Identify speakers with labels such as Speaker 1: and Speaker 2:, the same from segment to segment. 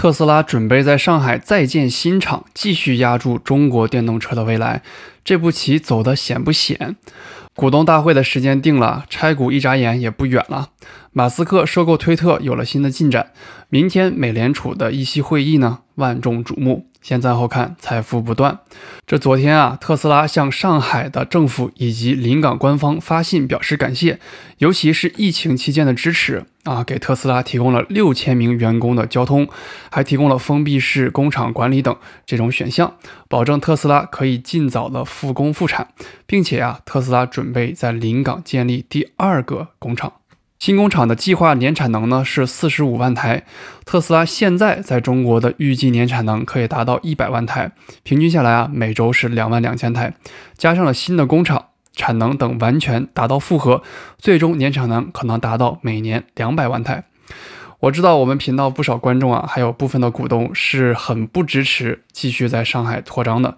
Speaker 1: 特斯拉准备在上海再建新厂，继续压住中国电动车的未来。这步棋走得险不险？股东大会的时间定了，拆股一眨眼也不远了。马斯克收购推特有了新的进展。明天美联储的议息会议呢？万众瞩目。先赞后看，财富不断。这昨天啊，特斯拉向上海的政府以及临港官方发信表示感谢，尤其是疫情期间的支持啊，给特斯拉提供了六千名员工的交通，还提供了封闭式工厂管理等这种选项，保证特斯拉可以尽早的复工复产，并且啊，特斯拉准备在临港建立第二个工厂。新工厂的计划年产能呢是四十五万台，特斯拉现在在中国的预计年产能可以达到一百万台，平均下来啊每周是两万两千台，加上了新的工厂产能等完全达到负荷，最终年产能可能达到每年两百万台。我知道我们频道不少观众啊，还有部分的股东是很不支持继续在上海扩张的，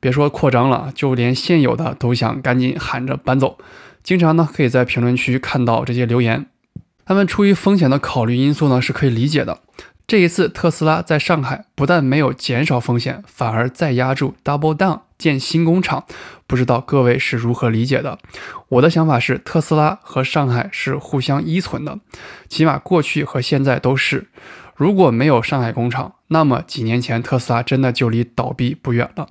Speaker 1: 别说扩张了，就连现有的都想赶紧喊着搬走。经常呢，可以在评论区看到这些留言，他们出于风险的考虑因素呢是可以理解的。这一次特斯拉在上海不但没有减少风险，反而再压住 double down 建新工厂，不知道各位是如何理解的？我的想法是，特斯拉和上海是互相依存的，起码过去和现在都是。如果没有上海工厂，那么几年前特斯拉真的就离倒闭不远了。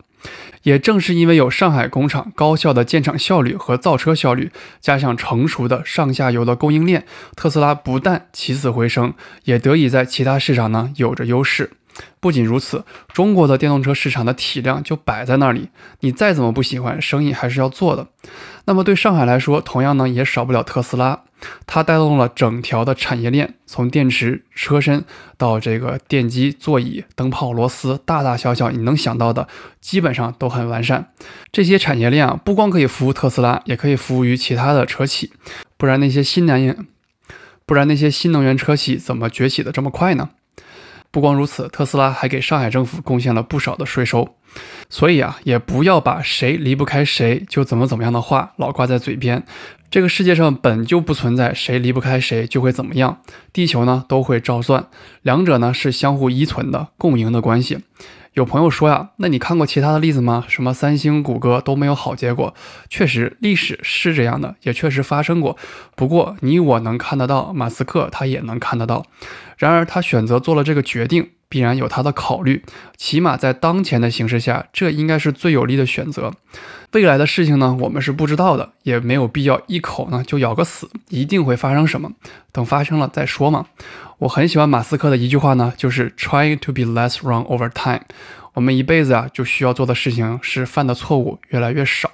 Speaker 1: 也正是因为有上海工厂高效的建厂效率和造车效率，加上成熟的上下游的供应链，特斯拉不但起死回生，也得以在其他市场呢有着优势。不仅如此，中国的电动车市场的体量就摆在那里，你再怎么不喜欢，生意还是要做的。那么对上海来说，同样呢也少不了特斯拉，它带动了整条的产业链，从电池、车身到这个电机、座椅、灯泡、螺丝，大大小小你能想到的，基本上都很完善。这些产业链啊，不光可以服务特斯拉，也可以服务于其他的车企，不然那些新能源，不然那些新能源车企怎么崛起的这么快呢？不光如此，特斯拉还给上海政府贡献了不少的税收，所以啊，也不要把“谁离不开谁就怎么怎么样”的话老挂在嘴边。这个世界上本就不存在谁离不开谁就会怎么样，地球呢都会照算，两者呢是相互依存的共赢的关系。有朋友说呀，那你看过其他的例子吗？什么三星、谷歌都没有好结果。确实，历史是这样的，也确实发生过。不过，你我能看得到，马斯克他也能看得到。然而，他选择做了这个决定。必然有他的考虑，起码在当前的形势下，这应该是最有利的选择。未来的事情呢，我们是不知道的，也没有必要一口呢就咬个死，一定会发生什么，等发生了再说嘛。我很喜欢马斯克的一句话呢，就是 trying to be less wrong over time。我们一辈子啊就需要做的事情是犯的错误越来越少。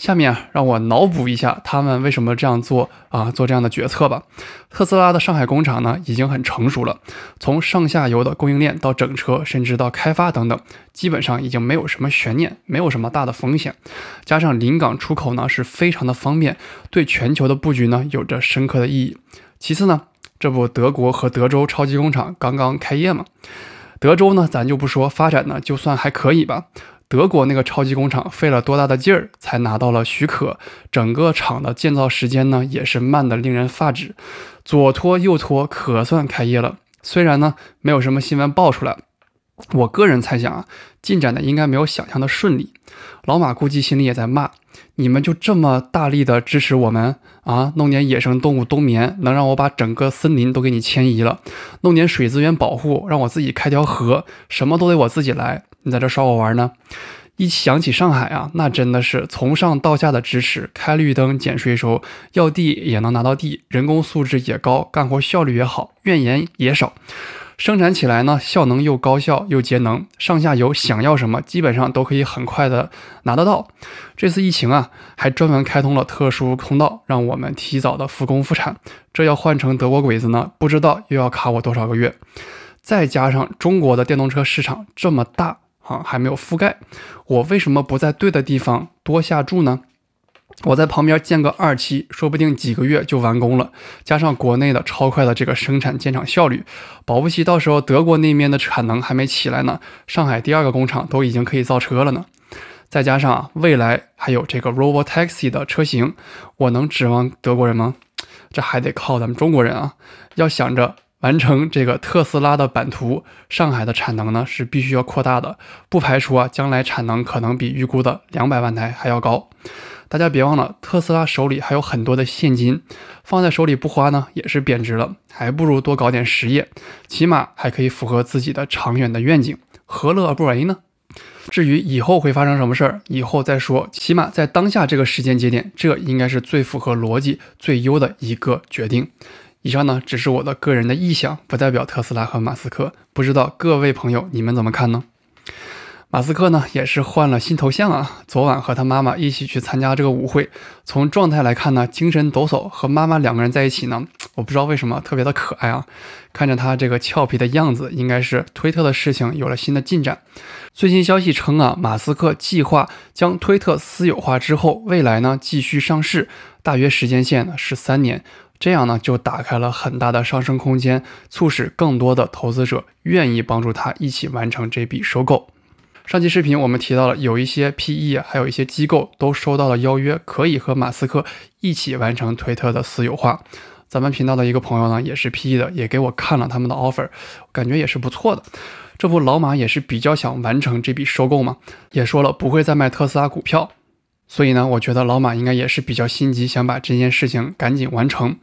Speaker 1: 下面让我脑补一下他们为什么这样做啊，做这样的决策吧。特斯拉的上海工厂呢，已经很成熟了，从上下游的供应链到整车，甚至到开发等等，基本上已经没有什么悬念，没有什么大的风险。加上临港出口呢，是非常的方便，对全球的布局呢，有着深刻的意义。其次呢，这不德国和德州超级工厂刚刚开业嘛？德州呢，咱就不说发展呢，就算还可以吧。德国那个超级工厂费了多大的劲儿才拿到了许可，整个厂的建造时间呢也是慢得令人发指，左拖右拖，可算开业了。虽然呢没有什么新闻爆出来，我个人猜想啊，进展的应该没有想象的顺利。老马估计心里也在骂：你们就这么大力的支持我们啊，弄点野生动物冬眠，能让我把整个森林都给你迁移了？弄点水资源保护，让我自己开条河，什么都得我自己来。你在这耍我玩呢？一想起上海啊，那真的是从上到下的支持，开绿灯、减税收，要地也能拿到地，人工素质也高，干活效率也好，怨言也少。生产起来呢，效能又高效又节能，上下游想要什么，基本上都可以很快的拿得到。这次疫情啊，还专门开通了特殊通道，让我们提早的复工复产。这要换成德国鬼子呢，不知道又要卡我多少个月。再加上中国的电动车市场这么大。啊，还没有覆盖。我为什么不在对的地方多下注呢？我在旁边建个二期，说不定几个月就完工了。加上国内的超快的这个生产建厂效率，保不齐到时候德国那面的产能还没起来呢，上海第二个工厂都已经可以造车了呢。再加上未来还有这个 Robotaxi 的车型，我能指望德国人吗？这还得靠咱们中国人啊！要想着。完成这个特斯拉的版图，上海的产能呢是必须要扩大的，不排除啊将来产能可能比预估的两百万台还要高。大家别忘了，特斯拉手里还有很多的现金，放在手里不花呢也是贬值了，还不如多搞点实业，起码还可以符合自己的长远的愿景，何乐而不为呢？至于以后会发生什么事儿，以后再说，起码在当下这个时间节点，这应该是最符合逻辑、最优的一个决定。以上呢，只是我的个人的臆想，不代表特斯拉和马斯克。不知道各位朋友，你们怎么看呢？马斯克呢，也是换了新头像啊。昨晚和他妈妈一起去参加这个舞会，从状态来看呢，精神抖擞，和妈妈两个人在一起呢，我不知道为什么特别的可爱啊。看着他这个俏皮的样子，应该是推特的事情有了新的进展。最新消息称啊，马斯克计划将推特私有化之后，未来呢继续上市，大约时间线呢是三年。这样呢，就打开了很大的上升空间，促使更多的投资者愿意帮助他一起完成这笔收购。上期视频我们提到了，有一些 PE，还有一些机构都收到了邀约，可以和马斯克一起完成推特的私有化。咱们频道的一个朋友呢，也是 PE 的，也给我看了他们的 offer，感觉也是不错的。这不，老马也是比较想完成这笔收购嘛，也说了不会再卖特斯拉股票。所以呢，我觉得老马应该也是比较心急，想把这件事情赶紧完成。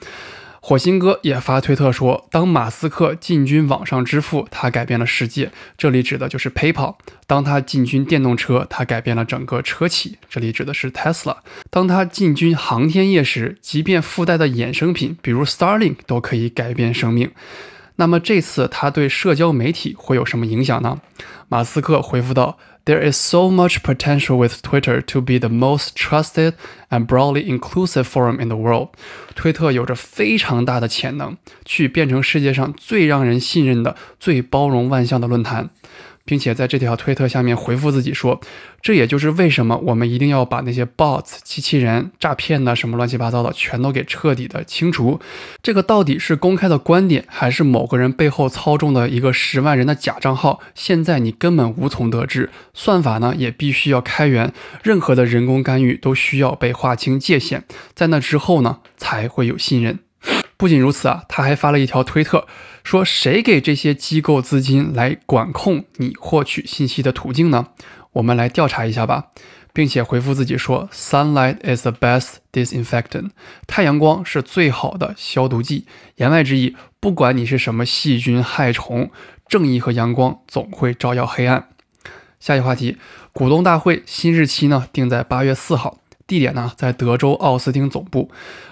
Speaker 1: 火星哥也发推特说：“当马斯克进军网上支付，他改变了世界。这里指的就是 PayPal。当他进军电动车，他改变了整个车企。这里指的是 Tesla。当他进军航天业时，即便附带的衍生品，比如 Starlink，都可以改变生命。那么这次他对社交媒体会有什么影响呢？马斯克回复到。” There is so much potential with Twitter to be the most trusted and broadly inclusive forum in the world。推特有着非常大的潜能，去变成世界上最让人信任的、最包容万象的论坛。并且在这条推特下面回复自己说，这也就是为什么我们一定要把那些 bots 机器人、诈骗呐什么乱七八糟的，全都给彻底的清除。这个到底是公开的观点，还是某个人背后操纵的一个十万人的假账号？现在你根本无从得知。算法呢，也必须要开源，任何的人工干预都需要被划清界限。在那之后呢，才会有信任。不仅如此啊，他还发了一条推特，说谁给这些机构资金来管控你获取信息的途径呢？我们来调查一下吧，并且回复自己说：Sunlight is the best disinfectant。太阳光是最好的消毒剂。言外之意，不管你是什么细菌害虫，正义和阳光总会照耀黑暗。下一话题，股东大会新日期呢，定在八月四号。地点呢，在德州奥斯汀总部。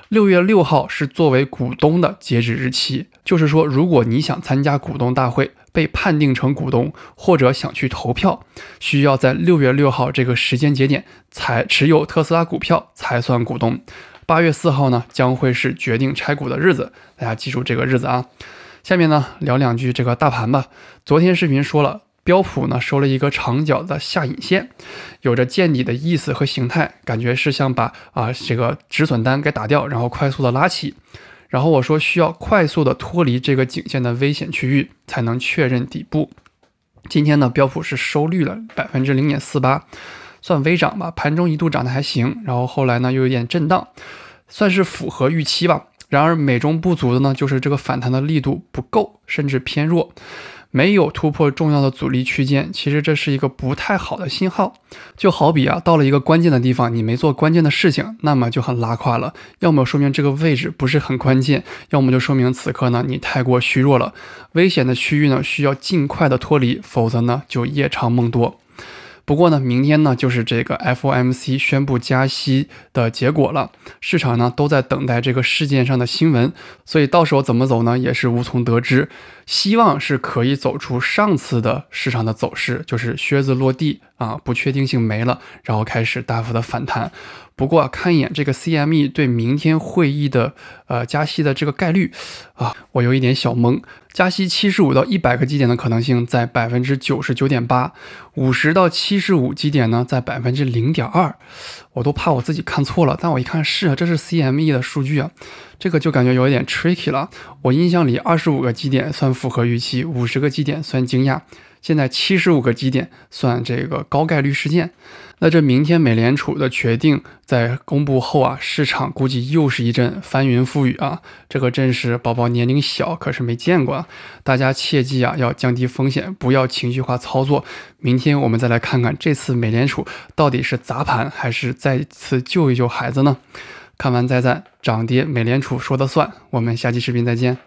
Speaker 1: 六月六号是作为股东的截止日期，就是说，如果你想参加股东大会，被判定成股东，或者想去投票，需要在六月六号这个时间节点才持有特斯拉股票才算股东。八月四号呢，将会是决定拆股的日子，大家记住这个日子啊。下面呢，聊两句这个大盘吧。昨天视频说了。标普呢收了一个长角的下影线，有着见底的意思和形态，感觉是想把啊这个止损单给打掉，然后快速的拉起。然后我说需要快速的脱离这个颈线的危险区域，才能确认底部。今天呢标普是收绿了百分之零点四八，算微涨吧。盘中一度涨得还行，然后后来呢又有点震荡，算是符合预期吧。然而美中不足的呢就是这个反弹的力度不够，甚至偏弱。没有突破重要的阻力区间，其实这是一个不太好的信号。就好比啊，到了一个关键的地方，你没做关键的事情，那么就很拉胯了。要么说明这个位置不是很关键，要么就说明此刻呢你太过虚弱了。危险的区域呢需要尽快的脱离，否则呢就夜长梦多。不过呢，明天呢就是这个 FOMC 宣布加息的结果了，市场呢都在等待这个事件上的新闻，所以到时候怎么走呢，也是无从得知。希望是可以走出上次的市场的走势，就是靴子落地啊，不确定性没了，然后开始大幅的反弹。不过啊，看一眼这个 CME 对明天会议的呃加息的这个概率啊，我有一点小懵。加息七十五到一百个基点的可能性在百分之九十九点八，五十到七十五基点呢在百分之零点二。我都怕我自己看错了，但我一看是啊，这是 CME 的数据啊，这个就感觉有一点 tricky 了。我印象里二十五个基点算。符合预期，五十个基点算惊讶，现在七十五个基点算这个高概率事件。那这明天美联储的决定在公布后啊，市场估计又是一阵翻云覆雨啊。这个真是宝宝年龄小，可是没见过。大家切记啊，要降低风险，不要情绪化操作。明天我们再来看看这次美联储到底是砸盘还是再次救一救孩子呢？看完再赞，涨跌美联储说的算。我们下期视频再见。